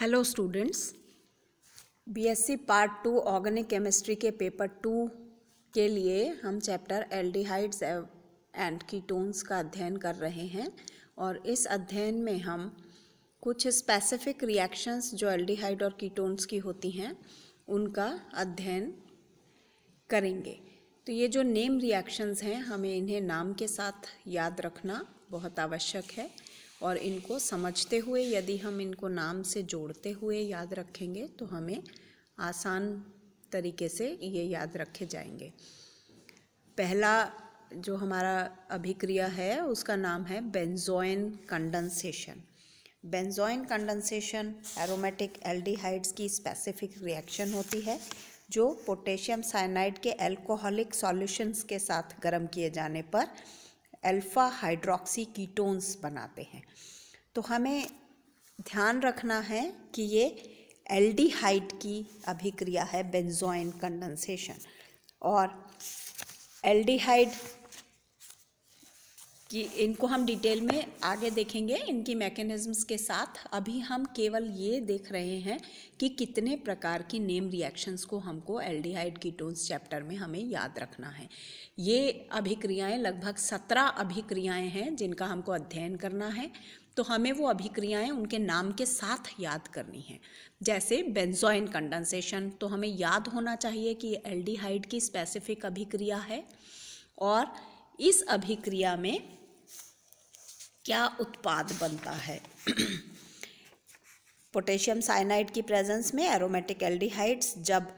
Hello students BSc part two organic chemistry के paper two के लिए हम चैप्टर एल्डिहाइड्स एंड कीटोन्स का अध्ययन कर रहे हैं और इस अध्ययन में हम कुछ स्पेसिफिक रिएक्शंस जो एल्डिहाइड और कीटोन्स की होती हैं उनका अध्ययन करेंगे तो ये जो नेम रिएक्शंस हैं हमें इन्हें नाम के साथ याद रखना बहुत आवश्यक है और इनको समझते हुए यदि हम इनको नाम से जोड़ते हुए याद रखेंगे तो हमें आसान तरीके से ये याद रखे जाएंगे पहला जो हमारा अभिक्रिया है उसका नाम है benzoin condensation benzoin condensation aromatic aldehydes की स्पेसिफिक रिएक्शन होती है जो पोटेशियम साइनाइड के एल्कोहलिक सॉल्यूशंस के साथ गर्म किए जाने पर अल्फ़ा हाइड्रोक्सी कीटोन्स बनाते हैं तो हमें ध्यान रखना है कि ये एल्डिहाइड की अभिक्रिया है बेंजोइन कंडेंसेशन और एल्डिहाइड कि इनको हम डिटेल में आगे देखेंगे इनकी मैकेनिज्म्स के साथ अभी हम केवल ये देख रहे हैं कि कितने प्रकार की नेम रिएक्शंस को हमको एल्डिहाइड कीटोन्स चैप्टर में हमें याद रखना है ये अभिक्रियाएं लगभग सत्रह अभिक्रियाएं हैं जिनका हमको अध्ययन करना है तो हमें वो अभिक्रियाएं उनके नाम के साथ याद करनी हैं जैसे बेंजोइन कंडेंसेशन तो हमें याद होना चाहिए कि एल्डिहाइड की स्पेसिफिक अभिक्रिया है और इस अभिक्रिया में क्या उत्पाद बनता है पोटेशियम साइनाइड की प्रेजेंस में एरोमेटिक एल्डिहाइड्स जब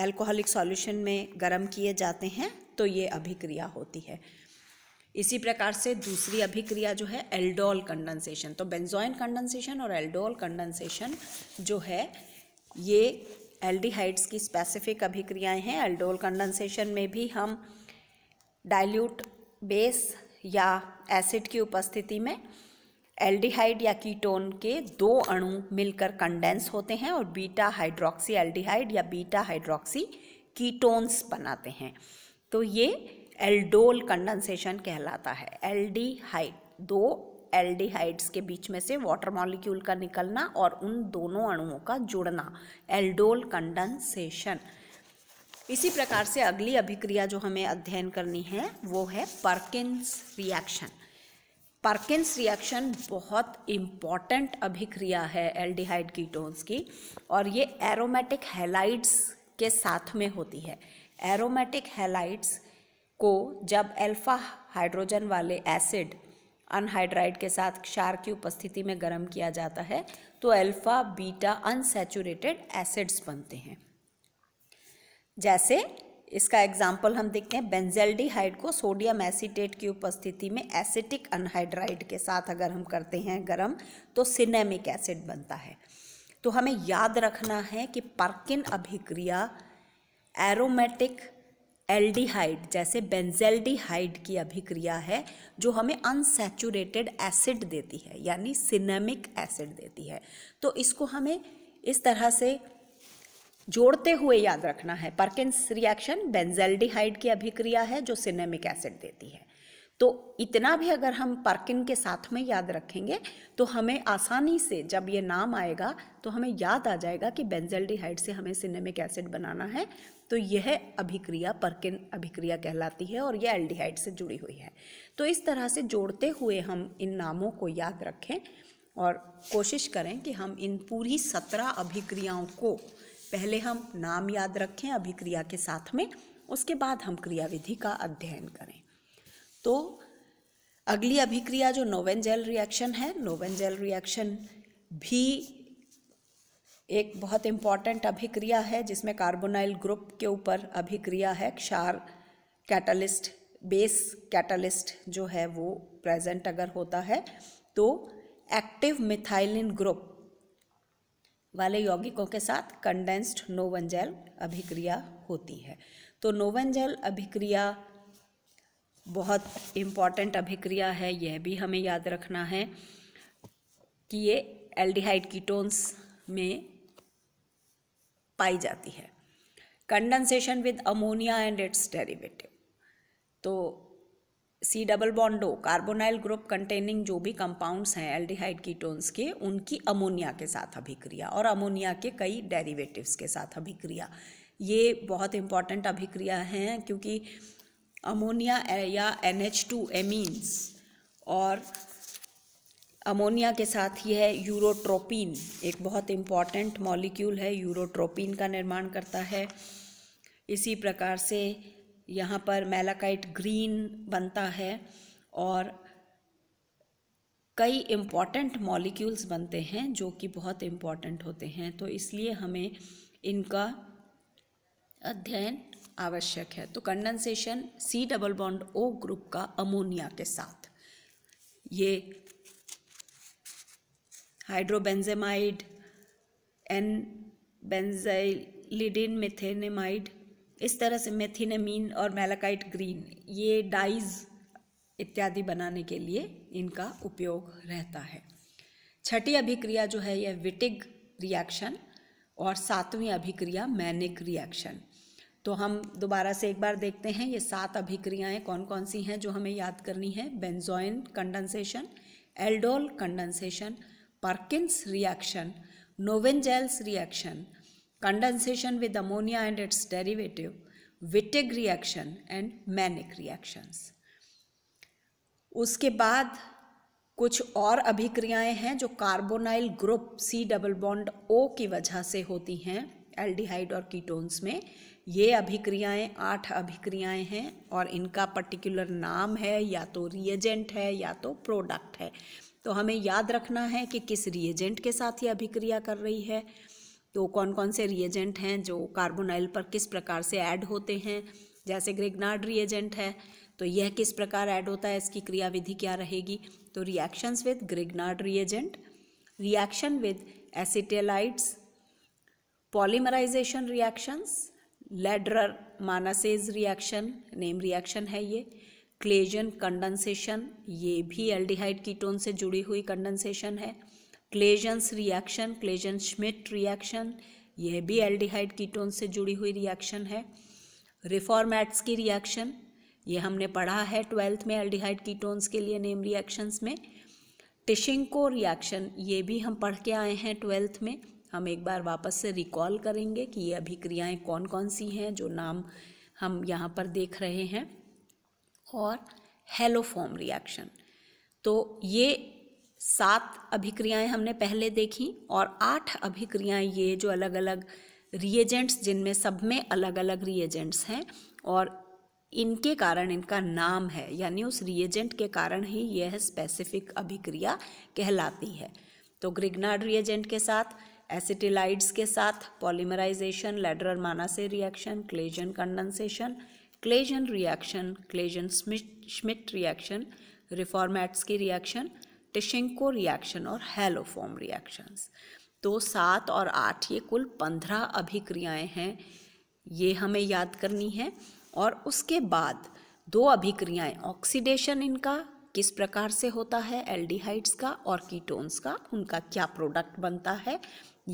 एल्कोहलिक सॉल्यूशन में गर्म किए जाते हैं तो ये अभिक्रिया होती है इसी प्रकार से दूसरी अभिक्रिया जो है एल्डोल कंडेंसेशन तो बेंजोइन कंडेंसेशन और एल्डोल कंडेंसेशन जो है ये एल्डिहाइड्स की स्पेसिफिक अभिक्रियाएं हैं एल्डोल कंडेंसेशन में भी हम डाइल्यूट बेस या एसिड की उपस्थिति में एल्डिहाइड या कीटोन के दो अणु मिलकर कंडेंस होते हैं और बीटा हाइड्रोक्सी एल्डिहाइड या बीटा हाइड्रोक्सी कीटोन्स बनाते हैं तो ये एल्डोल कंडेंसेशन कहलाता है एल्डिहाइड दो एल्डिहाइड्स के बीच में से वाटर मॉलिक्यूल का निकलना और उन दोनों अणुओं का जुड़ना एल्डोल कंडेंसेशन इसी प्रकार से अगली अभिक्रिया जो हमें अध्ययन करनी है वो है परकिंस रिएक्शन पार्किंस रिएक्शन बहुत इम्पॉर्टेंट अभिक्रिया है एल्डिहाइड कीटोन्स की और ये एरोमेटिक हेलाइड्स के साथ में होती है एरोमेटिक हेलाइड्स को जब अल्फा हाइड्रोजन वाले एसिड अनहाइड्राइड के साथ क्षार की उपस्थिति में गर्म किया जाता है तो अल्फा बीटा अनसेचुरेटेड एसिड्स बनते हैं जैसे इसका एग्जाम्पल हम देखते हैं बेंजेल्डिहाइड को सोडियम एसीटेट की उपस्थिति में एसिटिक अनहाइड्राइड के साथ अगर हम करते हैं गर्म तो सिनेमिक एसिड बनता है तो हमें याद रखना है कि पार्किन अभिक्रिया एरोमेटिक एल्डिहाइड जैसे बेंजेल्डिहाइड की अभिक्रिया है जो हमें अनसेचुरेटेड एसिड देती है यानी सिनेमिक एसिड देती है तो इसको हमें इस तरह से जोड़ते हुए याद रखना है परकिंस रिएक्शन बेंजेल्डिहाइड की अभिक्रिया है जो सिनेमिक एसिड देती है तो इतना भी अगर हम पर्किन के साथ में याद रखेंगे तो हमें आसानी से जब ये नाम आएगा तो हमें याद आ जाएगा कि बेंजल्डिहाइड से हमें सिनेमिक एसिड बनाना है तो यह अभिक्रिया पर्किन अभिक्रिया कहलाती है और यह एल्डिहाइड से जुड़ी हुई है तो इस तरह से जोड़ते हुए हम इन नामों को याद रखें और कोशिश करें कि हम इन पूरी सत्रह अभिक्रियाओं को पहले हम नाम याद रखें अभिक्रिया के साथ में उसके बाद हम क्रियाविधि का अध्ययन करें तो अगली अभिक्रिया जो नोवेन जेल रिएक्शन है नोवेन जेल रिएक्शन भी एक बहुत इम्पॉर्टेंट अभिक्रिया है जिसमें कार्बोनाइल ग्रुप के ऊपर अभिक्रिया है क्षार कैटलिस्ट बेस कैटलिस्ट जो है वो प्रेजेंट अगर होता है तो एक्टिव मिथाइलिन ग्रुप वाले यौगिकों के साथ कंडेंस्ड नोवन जेल अभिक्रिया होती है तो नोवन जेल अभिक्रिया बहुत इम्पॉर्टेंट अभिक्रिया है यह भी हमें याद रखना है कि ये एल्डिहाइड कीटोन्स में पाई जाती है condensation with ammonia and its derivative तो C double bond O carbonyl group containing जो भी कंपाउंड्स हैं एल्डिहाइड कीटोन्स के उनकी अमोनिया के साथ अभिक्रिया और अमोनिया के कई डेरिवेटिव्स के साथ अभिक्रिया ये बहुत इंपॉर्टेंट अभिक्रिया हैं क्योंकि अमोनिया या एन एच टू एमीन्स और अमोनिया के साथ ही है यूरोट्रोपिन एक बहुत इम्पॉर्टेंट मॉलिक्यूल है यूरोट्रोपिन का निर्माण करता है इसी प्रकार से यहाँ पर मेलाकाइट ग्रीन बनता है और कई इम्पॉर्टेंट मॉलिक्यूल्स बनते हैं जो कि बहुत इम्पॉर्टेंट होते हैं तो इसलिए हमें इनका अध्ययन आवश्यक है तो condensation C double bond O group का अमोनिया के साथ ये हाइड्रोबेंजेमाइड एन बेंजाइलिडिन मिथेनेमाइड इस तरह से मेथिनामीन और मेलाकाइट ग्रीन ये डाइज इत्यादि बनाने के लिए इनका उपयोग रहता है छठी अभिक्रिया जो है यह विटिग रिएक्शन और सातवीं अभिक्रिया मैनिक रिएक्शन तो हम दोबारा से एक बार देखते हैं ये सात अभिक्रियाएं कौन कौन सी हैं जो हमें याद करनी है benzoin condensation aldol condensation Perkin's reaction Knoevenagel's reaction condensation with ammonia and its derivative, Wittig reaction and Mannich reactions. उसके बाद कुछ और अभिक्रियाएं हैं जो carbonyl group C double bond O की वजह से होती हैं एल्डिहाइड और कीटोन्स में ये अभिक्रियाएं आठ अभिक्रियाएं हैं और इनका पर्टिकुलर नाम है या तो रिएजेंट है या तो प्रोडक्ट है तो हमें याद रखना है कि किस रिएजेंट के साथ ये अभिक्रिया कर रही है तो कौन कौन से रिएजेंट हैं जो कार्बोनाइल पर किस प्रकार से ऐड होते हैं जैसे ग्रेगनार्ड रिएजेंट है तो यह किस प्रकार ऐड होता है इसकी क्रियाविधि क्या रहेगी तो reactions with Grignard reagent reaction with acetylides polymerisation reactions Lederer Manasse reaction name reaction है ये क्लेजन कंडेंसेशन ये भी एल्डिहाइड कीटोन से जुड़ी हुई कंडेंसेशन है Claisen's reaction Claisen Schmidt reaction यह भी एल्डिहाइड कीटोन से जुड़ी हुई रिएक्शन है रिफॉर्मेट्स की रिएक्शन ये हमने पढ़ा है ट्वेल्थ में एल्डिहाइड कीटोन्स के लिए नेम रिएक्शंस में टिशिंको रिएक्शन ये भी हम पढ़ के आए हैं ट्वेल्थ में हम एक बार वापस से रिकॉल करेंगे कि ये अभिक्रियाएँ कौन कौन सी हैं जो नाम हम यहाँ पर देख रहे हैं और हेलोफॉर्म रिएक्शन तो ये सात अभिक्रियाएं हमने पहले देखी और आठ अभिक्रियाएं ये जो अलग अलग रिएजेंट्स जिनमें सब में अलग अलग रिएजेंट्स हैं और इनके कारण इनका नाम है यानी उस रिएजेंट के कारण ही यह स्पेसिफिक अभिक्रिया कहलाती है तो ग्रिग्नार्ड रिएजेंट के साथ एसिटिलाइड्स के साथ polymerisation Lederer Manasse reaction Claisen condensation Claisen reaction Claisen Schmidt reaction Reformatsky की रिएक्शन टिशेंको रिएक्शन और हेलोफॉर्म रिएक्शंस तो सात और आठ ये कुल पंद्रह अभिक्रियाएं हैं ये हमें याद करनी है और उसके बाद दो अभिक्रियाएं ऑक्सीडेशन इनका किस प्रकार से होता है एल्डिहाइड्स का और कीटोन्स का उनका क्या प्रोडक्ट बनता है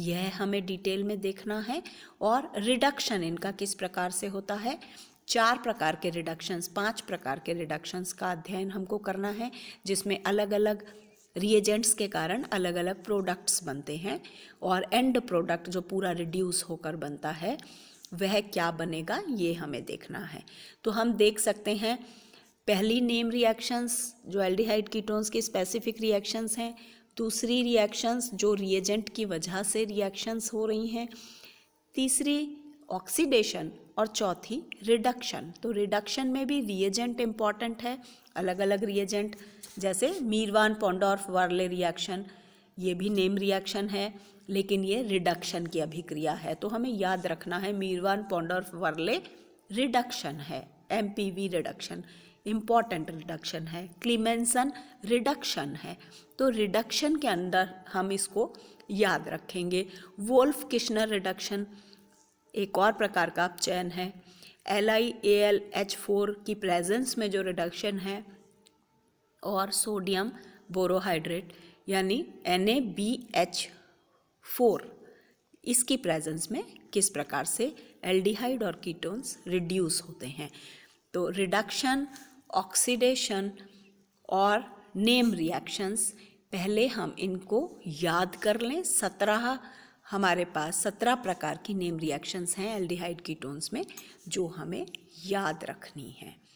यह हमें डिटेल में देखना है और रिडक्शन इनका किस प्रकार से होता है चार प्रकार के रिडक्शंस पांच प्रकार के रिडक्शंस का अध्ययन हमको करना है जिसमें अलग अलग रिएजेंट्स के कारण अलग अलग प्रोडक्ट्स बनते हैं और एंड प्रोडक्ट जो पूरा रिड्यूस होकर बनता है वह क्या बनेगा ये हमें देखना है तो हम देख सकते हैं पहली नेम रिएक्शंस जो एल्डिहाइड कीटोन्स की स्पेसिफिक रिएक्शंस हैं दूसरी रिएक्शंस जो रिएजेंट की वजह से रिएक्शंस हो रही हैं तीसरी ऑक्सीडेशन और चौथी रिडक्शन तो रिडक्शन में भी रिएजेंट इम्पॉर्टेंट है अलग अलग रिएजेंट जैसे मीरवान पोंडोर्फ वार्ले रिएक्शन ये भी नेम रिएक्शन है लेकिन ये रिडक्शन की अभिक्रिया है तो हमें याद रखना है मीरवान पोंडोर्फ वार्ले रिडक्शन है एम रिडक्शन इम्पॉर्टेंट रिडक्शन है क्लीमेंसन रिडक्शन है तो रिडक्शन के अंदर हम इसको याद रखेंगे वोल्फ किश्नर रिडक्शन एक और प्रकार का चयन है L I A L H four की प्रेजेंस में जो रिडक्शन है और सोडियम बोरोहाइड्रेट यानी फोर इसकी प्रेजेंस में किस प्रकार से एल्डिहाइड और कीटोन्स रिड्यूस होते हैं तो रिडक्शन ऑक्सीडेशन और नेम रिएक्शंस पहले हम इनको याद कर लें सत्रह हमारे पास सत्रह प्रकार की नेम रिएक्शंस हैं एल्डिहाइड कीटोन्स में जो हमें याद रखनी है